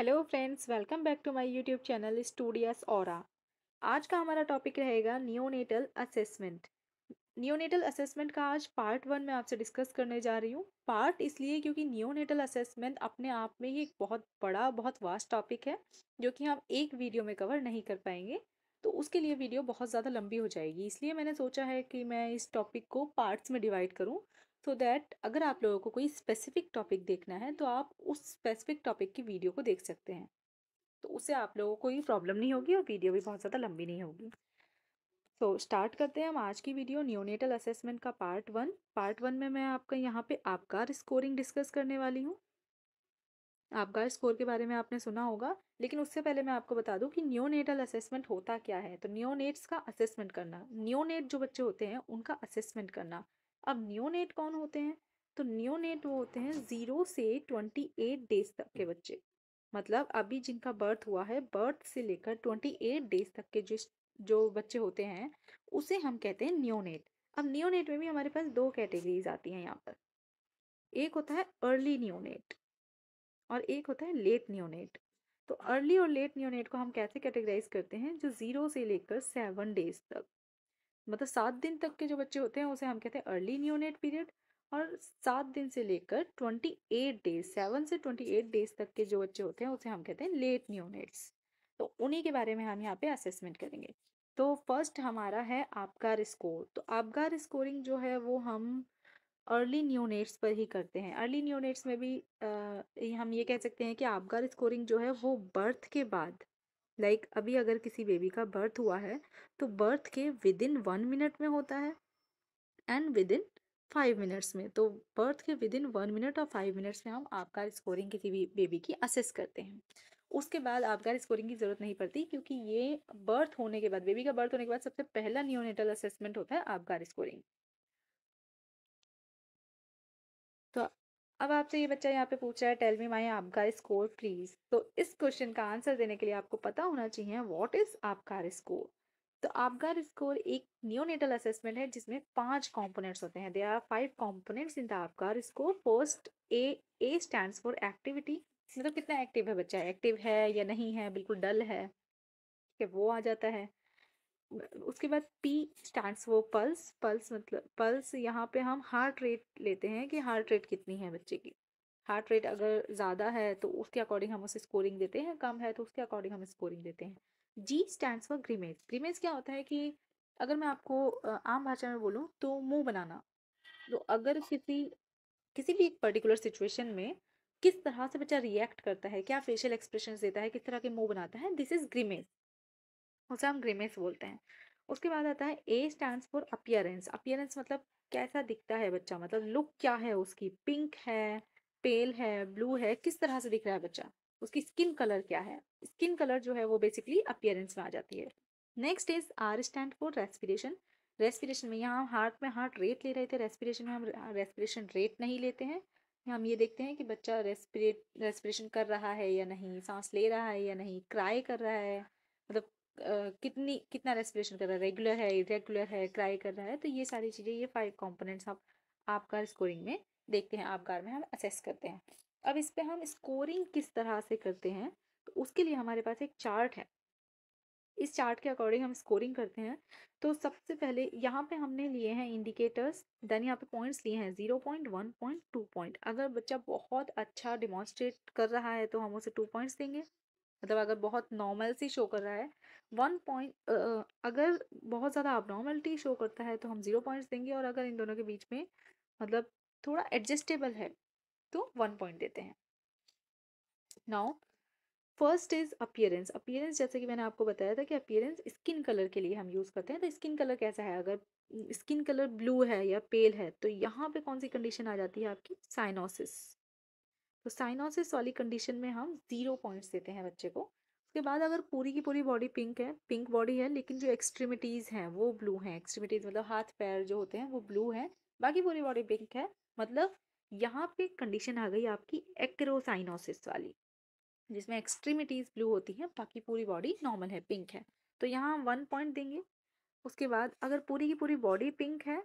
hello friends welcome back to my YouTube channel studious और आज का हमारा टॉपिक रहेगा नियोनेटल असेसमेंट नियोनेटल असेसमेंट का आज पार्ट वन में आपसे डिस्कस करने जा रही हूँ पार्ट इसलिए क्योंकि नियोनेटल असेसमेंट अपने आप में ही एक बहुत बड़ा बहुत वास्ट टॉपिक है जो कि हम एक वीडियो में कवर नहीं कर पाएंगे तो उसके लिए वीडियो बहुत ज़्यादा लंबी हो जाएगी इसलिए मैंने सोचा है कि मैं इस टॉपिक को पार्ट्स में डिवाइड करूँ सो so दैट अगर आप लोगों को कोई स्पेसिफिक टॉपिक देखना है तो आप उस स्पेसिफिक टॉपिक की वीडियो को देख सकते हैं तो उससे आप लोगों को कोई प्रॉब्लम नहीं होगी और वीडियो भी बहुत ज़्यादा लंबी नहीं होगी तो so, स्टार्ट करते हैं हम आज की वीडियो न्यूनेटल असेसमेंट का पार्ट वन पार्ट वन में मैं आपका यहाँ पे आपकार स्कोरिंग डिस्कस करने वाली हूँ आपकार स्कोर के बारे में आपने सुना होगा लेकिन उससे पहले मैं आपको बता दूँ कि न्योनेटल असेसमेंट होता क्या है तो न्योनेट्स का असेसमेंट करना न्योनेट जो बच्चे होते हैं उनका असेसमेंट करना अब न्योनेट कौन होते हैं तो न्योनेट वो होते हैं ज़ीरो से ट्वेंटी एट डेज तक के बच्चे मतलब अभी जिनका बर्थ हुआ है बर्थ से लेकर ट्वेंटी एट डेज तक के जो जो बच्चे होते हैं उसे हम कहते हैं न्योनेट अब न्योनेट में भी हमारे पास दो कैटेगरीज आती हैं यहाँ पर एक होता है अर्ली न्योनेट और एक होता है लेट न्योनेट तो अर्ली और लेट न्योनेट को हम कैसे कैटेगराइज करते हैं जो ज़ीरो से लेकर सेवन डेज तक मतलब सात दिन तक के जो बच्चे होते हैं उसे हम कहते हैं अर्ली न्यूनेट पीरियड और सात दिन से लेकर ट्वेंटी एट डेज सेवन से ट्वेंटी एट डेज तक के जो बच्चे होते हैं उसे हम कहते हैं लेट न्यूनेट्स तो उन्हीं के बारे में हम यहाँ पे असेसमेंट करेंगे तो फर्स्ट हमारा है आपकार स्कोर तो आपकार स्कोरिंग जो है वो हम अर्ली न्यूनेट्स पर ही करते हैं अर्ली न्यूनेट्स में भी आ, हम ये कह सकते हैं कि आपगार स्कोरिंग जो है वो बर्थ के बाद लाइक like, अभी अगर किसी बेबी का बर्थ हुआ है तो बर्थ के विद इन वन मिनट में होता है and within five minutes में तो बर्थ के विद इन वन मिनट और फाइव मिनट्स में हम आपका स्कोरिंग किसी भी बेबी की असेस करते हैं उसके बाद आपका स्कोरिंग की ज़रूरत नहीं पड़ती क्योंकि ये बर्थ होने के बाद बेबी का बर्थ होने के बाद सबसे पहला न्यूनेटल असेसमेंट होता है आपका स्कोरिंग अब आपसे ये बच्चा यहाँ पे पूछ रहा है टेल मी माई आपका स्कोर प्लीज तो इस क्वेश्चन का आंसर देने के लिए आपको पता होना चाहिए वॉट इज आपका स्कोर तो आपका स्कोर एक न्यूनेटल असेसमेंट है जिसमें पांच कंपोनेंट्स होते हैं they are five components in the आपका score first A A stand for activity मतलब कितना एक्टिव है बच्चा एक्टिव है या नहीं है बिल्कुल डल है ठीक है वो आ जाता है उसके बाद पी स्टैंड्स वो पल्स पल्स मतलब पल्स यहाँ पे हम हार्ट रेट लेते हैं कि हार्ट रेट कितनी है बच्चे की हार्ट रेट अगर ज़्यादा है तो उसके अकॉर्डिंग हम उसे स्कोरिंग देते हैं कम है तो उसके अकॉर्डिंग हम स्कोरिंग देते हैं जी स्टैंड्स फॉर ग्रीमेज ग्रीमेज क्या होता है कि अगर मैं आपको आम भाषा में बोलूँ तो मुँह बनाना तो अगर किसी किसी भी एक पर्टिकुलर सिचुएशन में किस तरह से बच्चा रिएक्ट करता है क्या फेशियल एक्सप्रेशन देता है किस तरह के मुंह बनाता है दिस इज ग्रीमेज उसे हम ग्रीमेस बोलते हैं उसके बाद आता है A stand for appearance appearance मतलब कैसा दिखता है बच्चा मतलब लुक क्या है उसकी पिंक है पेल है ब्लू है किस तरह से दिख रहा है बच्चा उसकी स्किन कलर क्या है स्किन कलर जो है वो बेसिकली अपियरेंस में आ जाती है next is R stand for respiration respiration में यहाँ हम हार्ट में हार्ट रेट ले रहे थे रेस्पिरेशन में हम रेस्पिरेशन रेट नहीं लेते हैं हम ये देखते हैं कि बच्चा रेस्पिरेट रेस्पिरेशन कर रहा है या नहीं सांस ले रहा है या नहीं क्राई कर रहा है मतलब कितनी कितना रेस्पिरेशन कर रहा है रेगुलर है इरेगुलर है क्राई कर रहा है तो ये सारी चीज़ें ये फाइव कॉम्पोनेंट्स आप आपका स्कोरिंग में देखते हैं आपकार में हम असेस करते हैं अब इस पर हम स्कोरिंग किस तरह से करते हैं तो उसके लिए हमारे पास एक चार्ट है इस चार्ट के अकॉर्डिंग हम स्कोरिंग करते हैं तो सबसे पहले यहाँ पे हमने लिए हैं इंडिकेटर्स देन यहाँ पे पॉइंट्स लिए हैं zero point one point two point अगर बच्चा बहुत अच्छा डिमॉन्स्ट्रेट कर रहा है तो हम उसे टू पॉइंट्स देंगे मतलब अगर बहुत नॉर्मल से शो कर रहा है वन पॉइंट अगर बहुत ज़्यादा अबनॉर्मलिटी शो करता है तो हम ज़ीरो पॉइंट्स देंगे और अगर इन दोनों के बीच में मतलब थोड़ा एडजस्टेबल है तो वन पॉइंट देते हैं now first is appearance appearance जैसे कि मैंने आपको बताया था कि अपियरेंस स्किन कलर के लिए हम यूज़ करते हैं तो स्किन कलर कैसा है अगर स्किन कलर ब्लू है या पेल है तो यहाँ पे कौन सी कंडीशन आ जाती है आपकी साइनोसिस तो साइनोसिस वाली कंडीशन में हम ज़ीरो पॉइंट्स देते हैं बच्चे को उसके बाद अगर पूरी की पूरी बॉडी पिंक है पिंक बॉडी है लेकिन जो एक्सट्रीमिटीज़ हैं वो ब्लू हैं एक्सट्रीमिटीज़ मतलब हाथ पैर जो होते हैं वो ब्लू हैं बाकी पूरी बॉडी पिंक है मतलब यहाँ पे कंडीशन आ गई आपकी एक्रोसाइनोसिस वाली जिसमें एक्सट्रीमिटीज़ ब्लू होती हैं बाकी पूरी बॉडी नॉर्मल है पिंक है तो यहाँ हम वन पॉइंट देंगे उसके बाद अगर पूरी की पूरी बॉडी पिंक है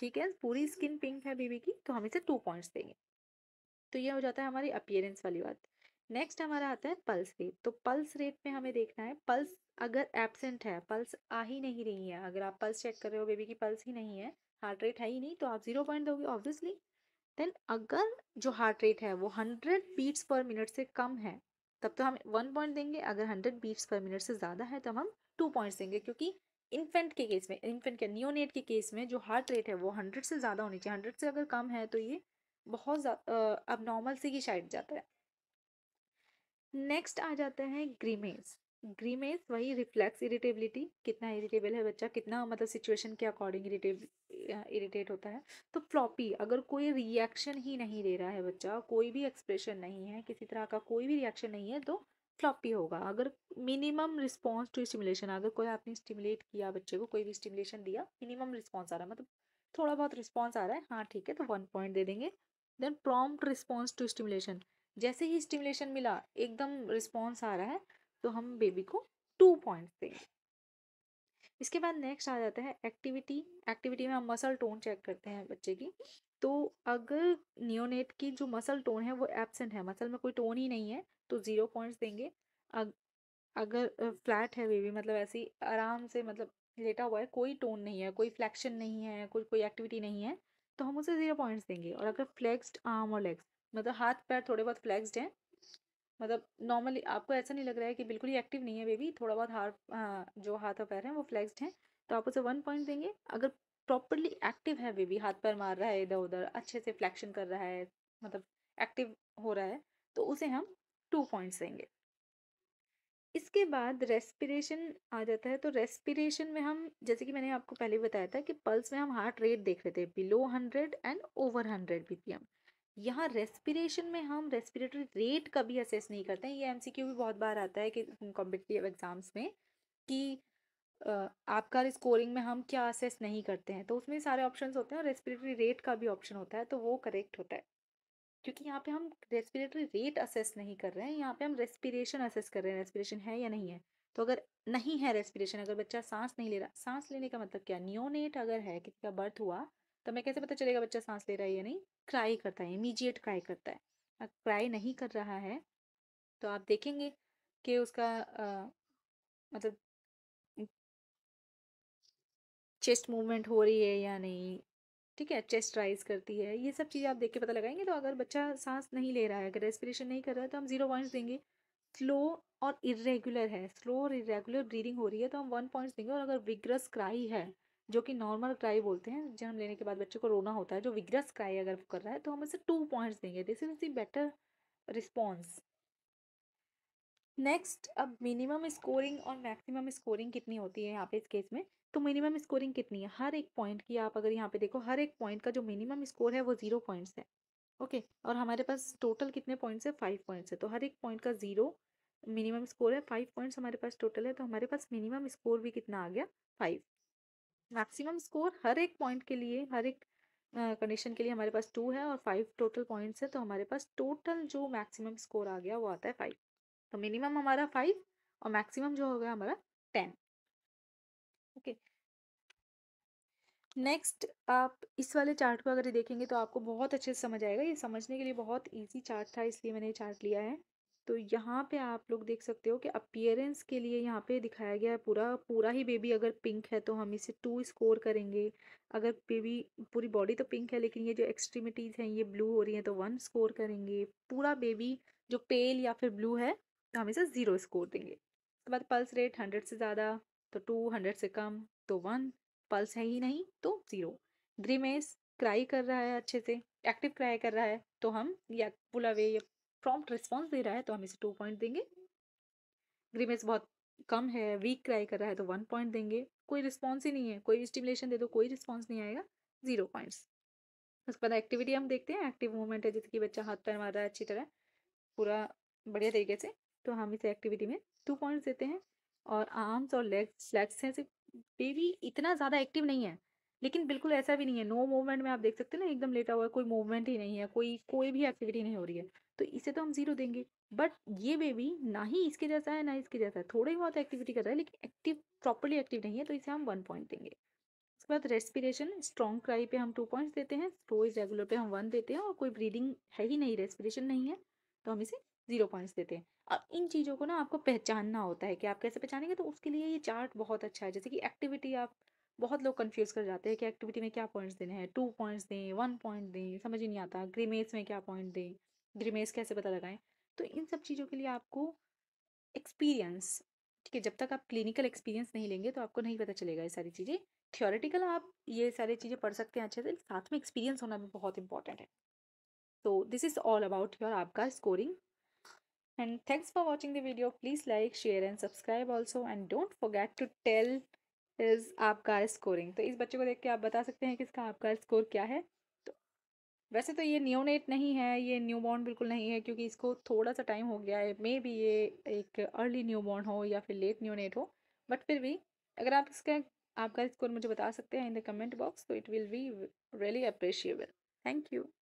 ठीक है पूरी स्किन पिंक है बेबी की तो हम इसे टू पॉइंट्स देंगे तो ये हो जाता है हमारी अपियरेंस वाली बात नेक्स्ट हमारा आता है पल्स रेट तो पल्स रेट में हमें देखना है पल्स अगर एबसेंट है पल्स आ ही नहीं रही है अगर आप पल्स चेक कर रहे हो बेबी की पल्स ही नहीं है हार्ट रेट है ही नहीं तो आप जीरो पॉइंट दोगे ऑब्वियसली देन अगर जो हार्ट रेट है वो हंड्रेड बीट्स पर मिनट से कम है तब तो हम वन पॉइंट देंगे अगर हंड्रेड बीट्स पर मिनट से ज़्यादा है तब हम टू पॉइंट्स देंगे क्योंकि इन्फेंट के केस में इन्फेंट के न्योनेट के केस में जो हार्ट रेट है वो हंड्रेड से ज़्यादा होनी चाहिए हंड्रेड से अगर कम है तो ये बहुत अब नॉर्मल से ही शायद जाता है नेक्स्ट आ जाता है ग्रीमेज ग्रीमेज वही रिफ्लेक्स इरिटेबिलिटी कितना इरिटेबल है बच्चा कितना मतलब सिचुएशन के अकॉर्डिंग इरिटेब इरिटेट होता है तो फ्लॉपी अगर कोई रिएक्शन ही नहीं दे रहा है बच्चा कोई भी एक्सप्रेशन नहीं है किसी तरह का कोई भी रिएक्शन नहीं है तो फ्लॉपी होगा अगर मिनिमम रिस्पॉन्स टू स्टिमुलेशन अगर कोई आपने स्टिमुलेट किया बच्चे को कोई भी स्टिमुलेशन दिया मिनिमम रिस्पॉन्स आ रहा है मतलब थोड़ा बहुत रिस्पॉन्स आ रहा है हाँ ठीक है तो वन पॉइंट दे देंगे then prompt response to stimulation जैसे ही स्टिमुलेशन मिला एकदम रिस्पॉन्स आ रहा है तो हम बेबी को टू पॉइंट्स देंगे इसके बाद नेक्स्ट आ जाता है एक्टिविटी एक्टिविटी में हम मसल टोन चेक करते हैं बच्चे की तो अगर नियोनेट की जो मसल टोन है वो एबसेंट है मसल में कोई टोन ही नहीं है तो ज़ीरो पॉइंट्स देंगे अग, अगर फ्लैट है बेबी मतलब ऐसे आराम से मतलब लेटा हुआ है कोई टोन नहीं है कोई फ्लैक्शन नहीं है कोई कोई एक्टिविटी नहीं है तो हम उसे ज़ीरो पॉइंट्स देंगे और अगर फ्लैक्सड आर्म और लेग्स मतलब हाथ पैर थोड़े बहुत फ्लैक्सड हैं मतलब नॉर्मली आपको ऐसा नहीं लग रहा है कि बिल्कुल ही एक्टिव नहीं है बेबी थोड़ा बहुत हार हाँ, जो हाथ और पैर हैं वो फ्लैक्सड हैं तो आप उसे वन पॉइंट देंगे अगर प्रॉपरली एक्टिव है बेबी हाथ पैर मार रहा है इधर उधर अच्छे से फ्लैक्शन कर रहा है मतलब एक्टिव हो रहा है तो उसे हम टू पॉइंट्स देंगे इसके बाद रेस्पिरेशन आ जाता है तो रेस्पिरेशन में हम जैसे कि मैंने आपको पहले बताया था कि पल्स में हम हार्ट रेट देख रहे थे below hundred and over hundred B यहाँ रेस्पिरेशन में हम रेस्पिरेटरी रेट का भी असेस नहीं करते हैं ये एमसीक्यू भी बहुत बार आता है कि कॉम्पिटिटिव एग्ज़ाम्स में कि आपका स्कोरिंग में हम क्या असेस नहीं करते हैं तो उसमें सारे ऑप्शंस होते हैं और रेस्पिरेटरी रेट का भी ऑप्शन होता है तो वो करेक्ट होता है क्योंकि यहाँ पे हम रेस्पिरेटरी रेट असेस नहीं कर रहे हैं यहाँ पे हम रेस्पिरेशन असेस कर रहे हैं रेस्पिरेशन है या नहीं है तो अगर नहीं है रेस्पिरेशन अगर बच्चा सांस नहीं ले रहा सांस लेने का मतलब क्या न्योनेट अगर है किसी का बर्थ हुआ तो मैं कैसे पता चलेगा बच्चा सांस ले रहा है या नहीं क्राई करता है इमीजिएट क्राई करता है अगर क्राई नहीं कर रहा है तो आप देखेंगे कि उसका आ, मतलब चेस्ट मूवमेंट हो रही है या नहीं ठीक है चेस्ट राइज करती है ये सब चीज़ें आप देख के पता लगाएंगे तो अगर बच्चा सांस नहीं ले रहा है अगर रेस्पिरेशन नहीं कर रहा है तो हम जीरो पॉइंट्स देंगे स्लो और इरेगुलर है स्लो और इरेगुलर ब्रीदिंग हो रही है तो हम वन पॉइंट्स देंगे और अगर विग्रस क्राई है जो कि नॉर्मल क्राई बोलते हैं जन्म लेने के बाद बच्चे को रोना होता है जो विग्रस क्राई अगर वो कर रहा है तो हम उसे टू पॉइंट्स देंगे this is the better response next अब मिनिमम स्कोरिंग और मैक्सिमम स्कोरिंग कितनी होती है यहाँ पे इस केस में तो मिनिमम स्कोरिंग कितनी है हर एक पॉइंट की आप अगर यहाँ पे देखो हर एक पॉइंट का जो मिनिमम स्कोर है वो जीरो पॉइंट्स है ओके okay, और हमारे पास टोटल कितने पॉइंट्स है फाइव पॉइंट्स है तो हर एक पॉइंट का जीरो मिनिमम स्कोर है फाइव पॉइंट्स हमारे पास टोटल है तो हमारे पास मिनिमम स्कोर भी कितना आ गया फाइव मैक्सिमम स्कोर हर एक पॉइंट के लिए हर एक कंडीशन के लिए हमारे पास टू है और फाइव टोटल पॉइंट्स है तो हमारे पास टोटल जो मैक्सिमम स्कोर आ गया वो आता है फाइव तो मिनिमम हमारा फाइव और मैक्सिमम जो हो गया हमारा टेन ओके नेक्स्ट आप इस वाले चार्ट को अगर देखेंगे तो आपको बहुत अच्छे से समझ आएगा ये समझने के लिए बहुत ईजी चार्ट था इसलिए मैंने ये चार्ट लिया है तो यहाँ पे आप लोग देख सकते हो कि अपियरेंस के लिए यहाँ पे दिखाया गया है पूरा पूरा ही बेबी अगर पिंक है तो हम इसे टू स्कोर करेंगे अगर बेबी पूरी बॉडी तो पिंक है लेकिन ये जो एक्सट्रीमिटीज़ हैं ये ब्लू हो रही हैं तो वन स्कोर करेंगे पूरा बेबी जो पेल या फिर ब्लू है तो हम इसे ज़ीरो स्कोर देंगे उसके बाद पल्स रेट हंड्रेड से ज़्यादा तो टू हंड्रेड से कम तो वन पल्स है ही नहीं तो ज़ीरो ग्रीमेस क्राई कर रहा है अच्छे से एक्टिव क्राई कर रहा है तो हम या पुल अवे या प्रॉम्प्ट रिस्पॉन्स दे रहा है तो हम इसे टू पॉइंट देंगे ग्रीमेज बहुत कम है वीक क्राई कर रहा है तो वन पॉइंट देंगे कोई रिस्पॉन्स ही नहीं है कोई स्टिमुलेशन दे दो कोई रिस्पॉन्स नहीं आएगा जीरो पॉइंट्स उसके बाद एक्टिविटी हम देखते हैं एक्टिव मूवमेंट है जैसे कि बच्चा हाथ पैर मार रहा है अच्छी तरह पूरा बढ़िया तरीके से तो हम इसे एक्टिविटी में टू पॉइंट्स देते हैं और आर्म्स और लेग्स लेग्स हैं बेबी इतना ज़्यादा एक्टिव नहीं है लेकिन बिल्कुल ऐसा भी नहीं है नो मूवमेंट में आप देख सकते हैं ना एकदम लेटा हुआ है कोई मूवमेंट ही नहीं है कोई कोई भी एक्टिविटी नहीं हो रही है तो इसे तो हम ज़ीरो देंगे बट ये बेबी ना ही इसके जैसा है ना इसके जैसा है थोड़ी बहुत एक्टिविटी कर रहा है लेकिन एक्टिव प्रॉपरली एक्टिव नहीं है तो इसे हम वन पॉइंट देंगे उसके बाद रेस्पिरेशन स्ट्रॉन्ग क्राई पे हम टू पॉइंट्स देते हैं रोज रेगुलर पे हम वन देते हैं और कोई ब्रीदिंग है ही नहीं रेस्पिरेशन नहीं है तो हम इसे जीरो पॉइंट्स देते हैं अब इन चीज़ों को ना आपको पहचानना होता है कि आप कैसे पहचानेंगे तो उसके लिए ये चार्ट बहुत अच्छा है जैसे कि एक्टिविटी आप बहुत लोग कन्फ्यूज़ कर जाते हैं कि एक्टिविटी में क्या पॉइंट्स देने हैं टू पॉइंट्स दें वन पॉइंट दें समझ ही नहीं आता ग्रीमेज में क्या पॉइंट दें ग्रिमेस कैसे पता लगाएं तो इन सब चीज़ों के लिए आपको एक्सपीरियंस ठीक है जब तक आप क्लिनिकल एक्सपीरियंस नहीं लेंगे तो आपको नहीं पता चलेगा ये सारी चीज़ें थियोरेटिकल आप ये सारी चीज़ें पढ़ सकते हैं अच्छे से साथ में एक्सपीरियंस होना भी बहुत इंपॉर्टेंट है तो this is all about your आपका scoring and thanks for watching the video please like share and subscribe also and don't forget to tell is आपका स्कोरिंग तो इस बच्चे को देख के आप बता सकते हैं कि इसका आपका स्कोर क्या है वैसे तो ये न्योनेट नहीं है ये न्यूबॉर्न बिल्कुल नहीं है क्योंकि इसको थोड़ा सा टाइम हो गया है मे बी ये एक अर्ली न्यूबॉर्न हो या फिर लेट न्योनेट हो बट फिर भी अगर आप इसका आपका स्कोर मुझे बता सकते हैं इन द कमेंट बॉक्स तो it will be really appreciable thank you